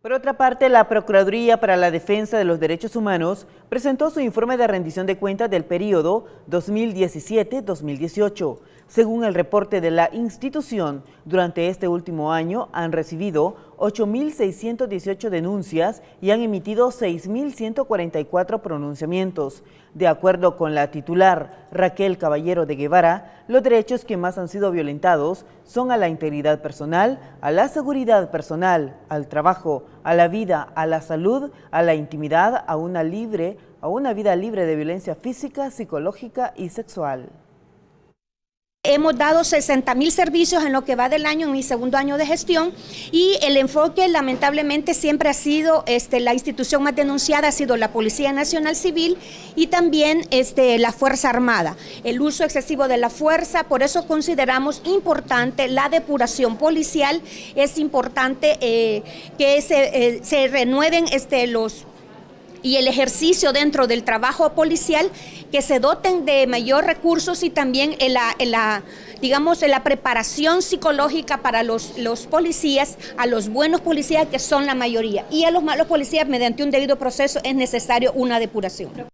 Por otra parte, la Procuraduría para la Defensa de los Derechos Humanos presentó su informe de rendición de cuentas del periodo 2017-2018. Según el reporte de la institución, durante este último año han recibido 8.618 denuncias y han emitido 6.144 pronunciamientos. De acuerdo con la titular Raquel Caballero de Guevara, los derechos que más han sido violentados son a la integridad personal, a la seguridad personal, al trabajo, a la vida, a la salud, a la intimidad, a una libre, a una vida libre de violencia física, psicológica y sexual. Hemos dado 60 mil servicios en lo que va del año, en mi segundo año de gestión, y el enfoque lamentablemente siempre ha sido, este, la institución más denunciada ha sido la Policía Nacional Civil y también este, la Fuerza Armada. El uso excesivo de la fuerza, por eso consideramos importante la depuración policial, es importante eh, que se, eh, renueven este, los y el ejercicio dentro del trabajo policial, que se doten de mayor recursos y también en la, digamos, la preparación psicológica para los, los policías, a los buenos policías que son la mayoría, y a los malos policías mediante un debido proceso es necesario una depuración.